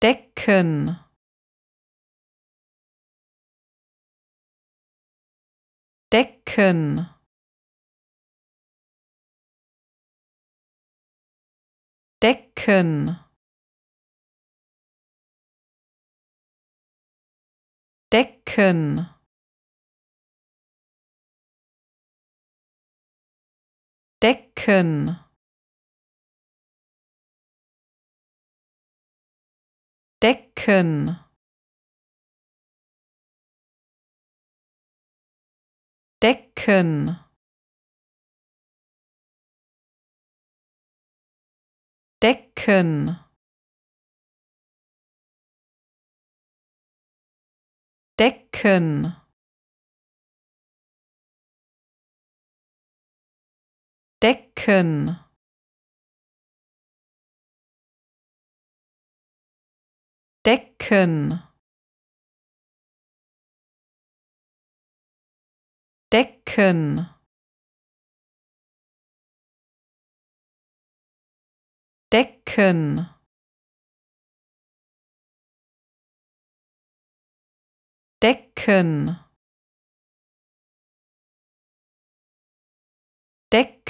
decken decken decken decken decken Decken. Decken. Decken. Decken. Decken. Decken. Decken. Decken. Decken. Decken.